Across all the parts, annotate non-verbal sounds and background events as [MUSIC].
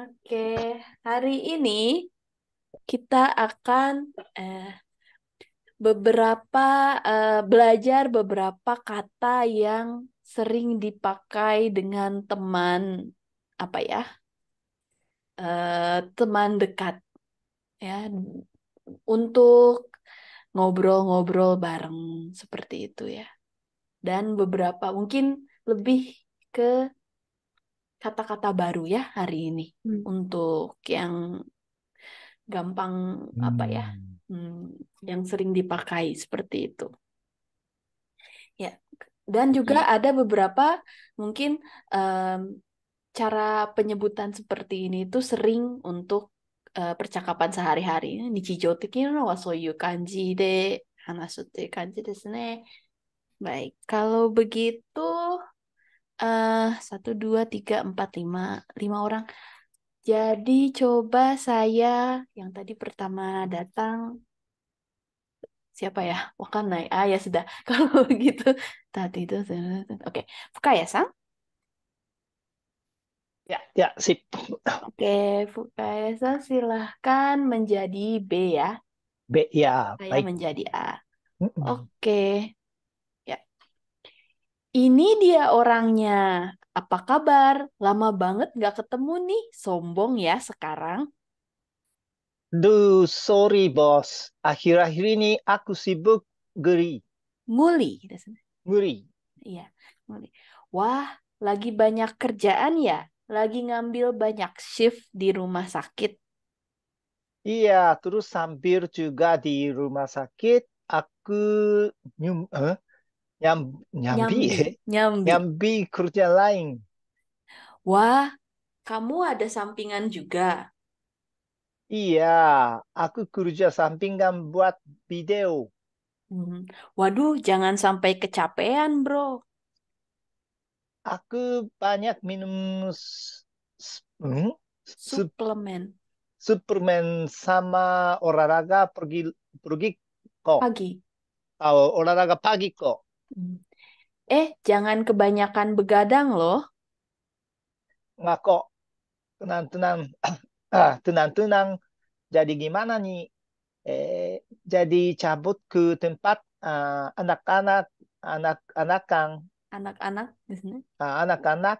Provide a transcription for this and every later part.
Oke, hari ini kita akan eh, beberapa eh, belajar beberapa kata yang sering dipakai dengan teman apa ya eh, teman dekat ya untuk ngobrol-ngobrol bareng seperti itu ya dan beberapa mungkin lebih ke kata-kata baru ya hari ini hmm. untuk yang gampang hmm. apa ya hmm. hmm, yang sering dipakai seperti itu ya dan juga ya. ada beberapa mungkin um, cara penyebutan seperti ini itu sering untuk uh, percakapan sehari-hari nih teki wa soyu kanji de hanasu kanji desu ne baik kalau begitu eh satu dua tiga empat lima lima orang jadi coba saya yang tadi pertama datang siapa ya? Wakanai. Ah ya sudah. [LAUGHS] Kalau begitu tadi itu oke. Okay. ya, Sang? Ya, ya, sip. Oke, okay, fukaya sang silahkan menjadi B ya. B ya, Saya baik. menjadi A. Oke. Okay. Ini dia orangnya. Apa kabar? Lama banget gak ketemu nih. Sombong ya sekarang. Duh, sorry bos. Akhir-akhir ini aku sibuk geri. Nguli. Nguli. Iya, nguli. Wah, lagi banyak kerjaan ya? Lagi ngambil banyak shift di rumah sakit. Iya, terus sambil juga di rumah sakit aku nyum eh, Nyam, nyambi, [LAUGHS] Nyambi. Nyambi. kerja lain. Wah, kamu ada sampingan juga. Iya, aku kerja sampingan buat video. Hmm. Waduh, jangan sampai kecapean, bro. Aku banyak minum hmm? suplemen. Suplemen sama olahraga pergi pergi kok. Pagi. Oh, olahraga pagi kok. Hmm. Eh, jangan kebanyakan begadang loh. Nggak kok. Tenang-tenang. [CLEARS THROAT] Ah, tenang-tenang. Jadi gimana nih? Eh, jadi cabut ke tempat uh, anak-anak, anak-anak kang. Anak-anak Ah, anak-anak.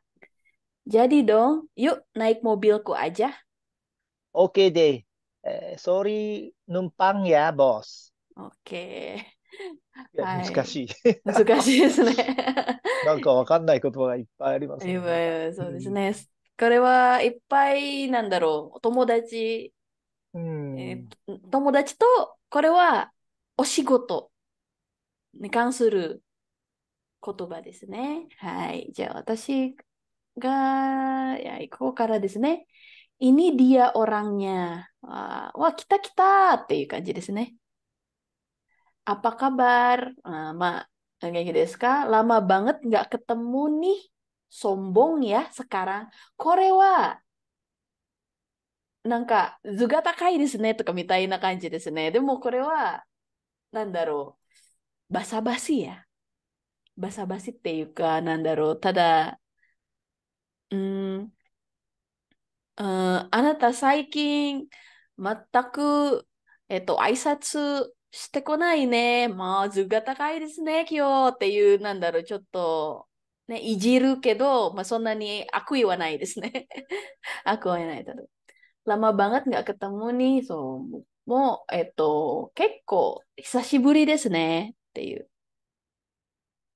Jadi dong, yuk naik mobilku aja. Oke deh. Eh, sorry numpang ya, bos. Oke. はい、難しい。難しいですね。[LAUGHS] なんかわかんない言葉がいっぱいありますね。そうですね。これはいっぱいなんだろう、友達、うんえー、友達とこれはお仕事に関する言葉ですね。はい。じゃあ私が、いや、ここからですね。イニディアオランニャは、来た来たっていう感じですね。apa kabar? Nah, ma, kayak gitu lama banget nggak ketemu nih. Sombong ya sekarang. Korewa. Nangka, juga takai di sini tuh kami tahu na kanji di sini. Demo korewa. Nandaro. Basa-basi ya. Basa-basi teu ka nandaro. Tada hmm. eh, mataku aisatsu してこないね。まあ、図が高いですね、今日っていう、なんだろう、ちょっと、ね、いじるけど、まあ、そんなに悪意はないですね。[LAUGHS] 悪はないだろう。ラマバ a banget nggak もう、えっと、結構久しぶりですねっていう。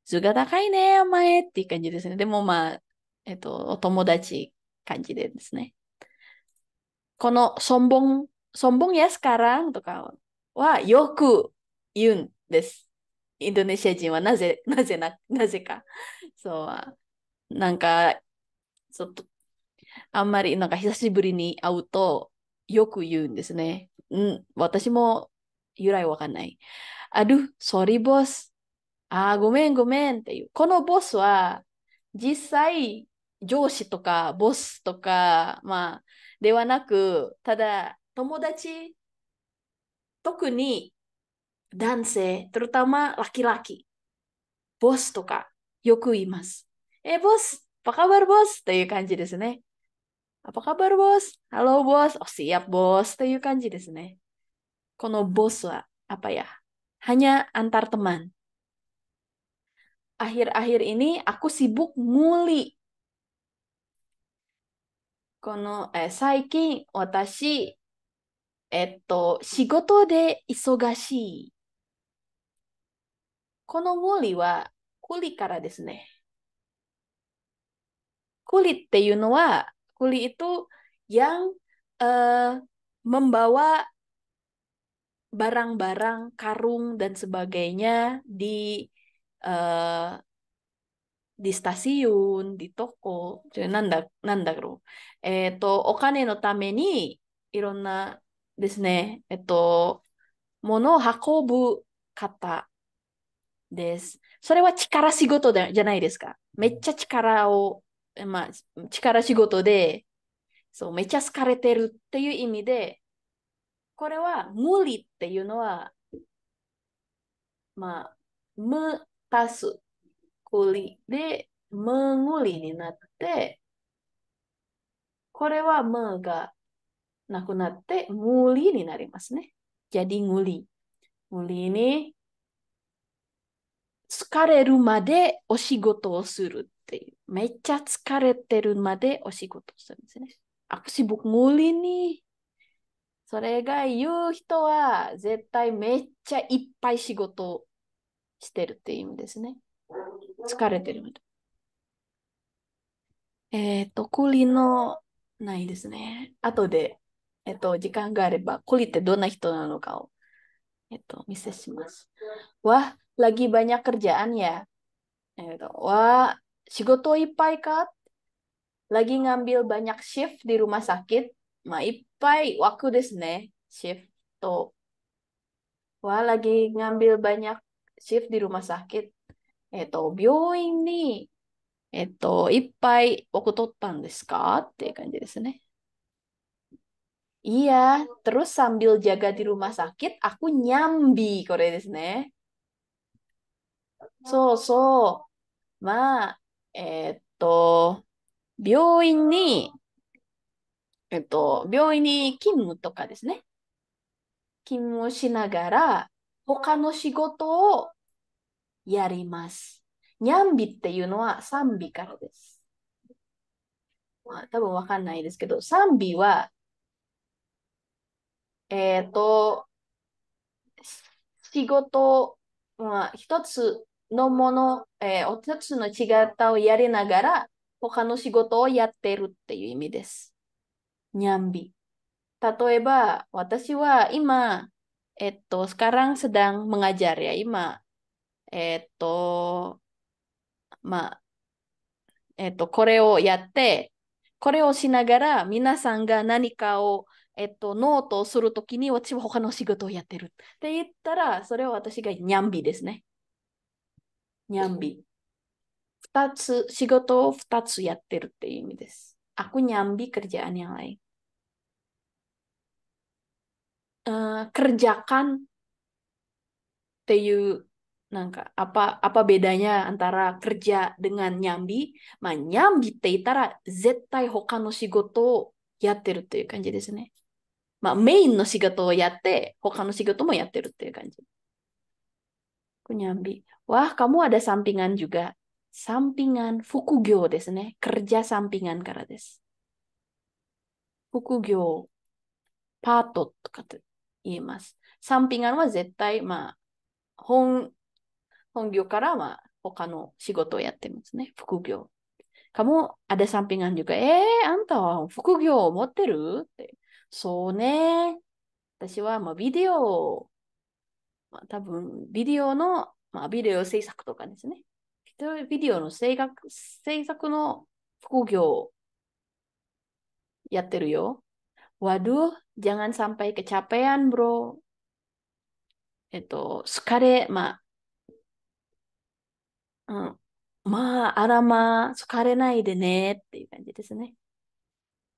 図が高いね、甘えっていう感じですね。でもまあ、えっと、お友達感じでですね。この、そんぼん、そんぼんやすからんとか、はよく言うんです。インドネシア人はなぜ、[LAUGHS] なぜな、なぜか。そう、なんか、ちょっと、あんまり、なんか久しぶりに会うと、よく言うんですね。うん、私も由来わかんない。ある、ソリボス。ああ、ごめんごめんっていう。このボスは、実際、上司とかボスとか、まあ、ではなく、ただ、友達 terutama laki laki-laki. Bos toka eh bos apa kabar bos? apa kabar bos? Halo bos. Oh siap bos. bos apa ya? Hanya antar teman. Akhir-akhir ini aku sibuk nguli. Kono eh, saikin watashi えっと、仕事で忙しい。この森は、コリからですね。コリっていうのは、コリ itu yang uh, eh, membawa barang-barang, karung, dan sebagainya di uh, di stasiun, di toko, なんだ、なんだろう。えっ、ー、と、お金のためにいろんなですね。えっと、物を運ぶ方です。それは力仕事じゃないですか。めっちゃ力を、まあ、力仕事で、そう、めっちゃ好かれてるっていう意味で、これは無理っていうのは、まあ、無足すくりで、無無理になって、これは無がなくなって、無理になりますね。j ャディ nguli. 疲れるまでお仕事をするっていう。めっちゃ疲れてるまでお仕事をするんですね。あ、k u s 無理に。それが言う人は絶対めっちゃいっぱい仕事してるっていう意味ですね。疲れてるえっ、ー、と、クリのないですね。後でえっと、時間があれば、Kuli ってどんな人なのかを、えっと、見せします。Wah, lagi banyak kerjaan ya? えっと、Wah, eh, 仕事いっぱいか Lagi ngambil banyak shift di rumah sakit? まあ、いっぱい枠ですね。shift と。Wah, lagi ngambil banyak shift di rumah sakit? えっと、病院に、えっと、いっぱい枠取ったんですかっていう感じですね。Iya, terus sambil jaga di rumah sakit, aku nyambi, これですね。そうそう。まあ、えっと、病院に、えっと、病院に勤務とかですね。勤務しながら、他の仕事をやります。ニャンビっていうのは賛美からです。まあ、多分わかんないですけど、賛美はえっ、ー、と、仕事、まあ、一つのもの、えー、一つの違ったをやりながら、他の仕事をやってるっていう意味です。にゃんび。例えば、私は今、えっと、スカラン・スダン・マガジャリア、今、えっと、まあ、えっと、これをやって、これをしながら皆さんが何かをえっと、ノートをするときに私は他の仕事をやってるって言ったら、それは私がニャンビですね。ニャンビ。二つ、仕事を二つやってるっていう意味です。あくにゃんび、クリ i にゃん。j a a n y a kerjakan っていう、なんか、apa, apa bedanya antara kerja dengan nyambi? まあ、nyambi って言ったら、絶対他の仕事をやってるという感じですね。まあ、メインの仕事をやって、他の仕事もやってるっていう感じ。くにゃんび。わあ、かもあだ sampingan juga。s 副業ですね。kerja s a m p からです。副業、パートとかと言えます。s a m p i は絶対、まあ、本、本業からは他の仕事をやってますね。副業。かもあだ sampingan j えあんたは副業を持ってるって。そうね。私は、まあ、ビデオ、まあ、多分、ビデオの、まあ、ビデオ制作とかですね。ビデオの制作制作の副業やってるよ。わど d u h jangan sampai k e えっと、疲れ、まあ、うん、まあ、あらまあ、疲れないでねっていう感じですね。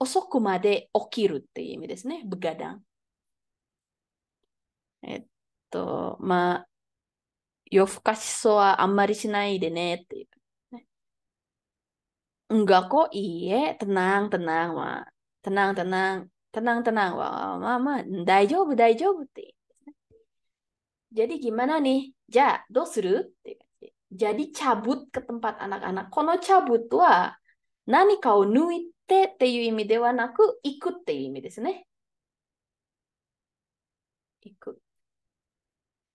okiru begadang. ma, Enggak kok, iya, tenang, tenang, ma. tenang, tenang, tenang, tenang, wah, ma, ma, daijoubu, daijoubu っていう、ね。Jadi gimana nih? Ja, do suru? Jadi cabut ke tempat anak-anak. Kono cabut wa, nani kau nuit? ってっていう意味ではなく、行くっていう意味ですね。行く。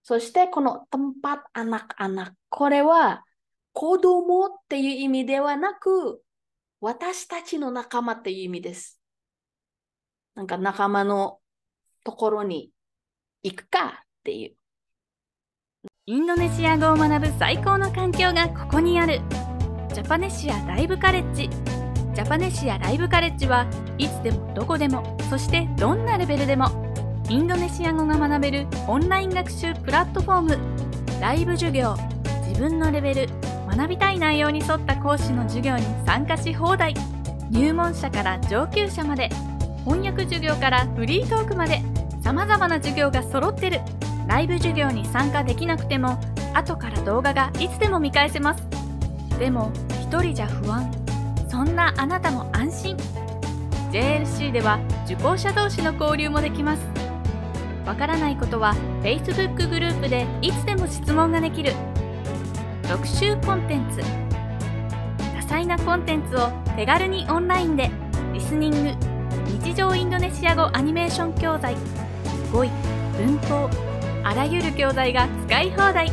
そしてこのトンパッアナ a n a k これは子供っていう意味ではなく私たちの仲間っていう意味です。なんか仲間のところに行くかっていう。インドネシア語を学ぶ最高の環境がここにあるジャパネシアライブカレッジ。ジャパネシアライブカレッジはいつでもどこでもそしてどんなレベルでもインドネシア語が学べるオンライン学習プラットフォームライブ授業自分のレベル学びたい内容に沿った講師の授業に参加し放題入門者から上級者まで翻訳授業からフリートークまでさまざまな授業が揃ってるライブ授業に参加できなくても後から動画がいつでも見返せますでも1人じゃ不安そんなあなたも安心 JLC では受講者同士の交流もできますわからないことは Facebook グループでいつでも質問ができる特集コンテンツ多彩なコンテンツを手軽にオンラインでリスニング日常インドネシア語アニメーション教材語彙文法あらゆる教材が使い放題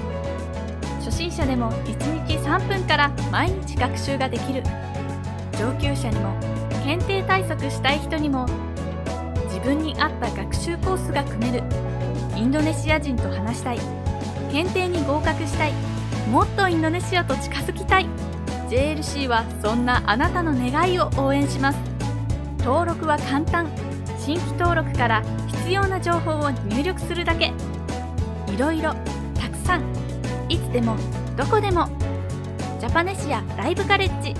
初心者でも1日3分から毎日学習ができる。上級者にも検定対策したい人にも自分に合った学習コースが組めるインドネシア人と話したい検定に合格したいもっとインドネシアと近づきたい JLC はそんなあなたの願いを応援します登録は簡単新規登録から必要な情報を入力するだけいろいろたくさんいつでもどこでもジャパネシアライブカレッジ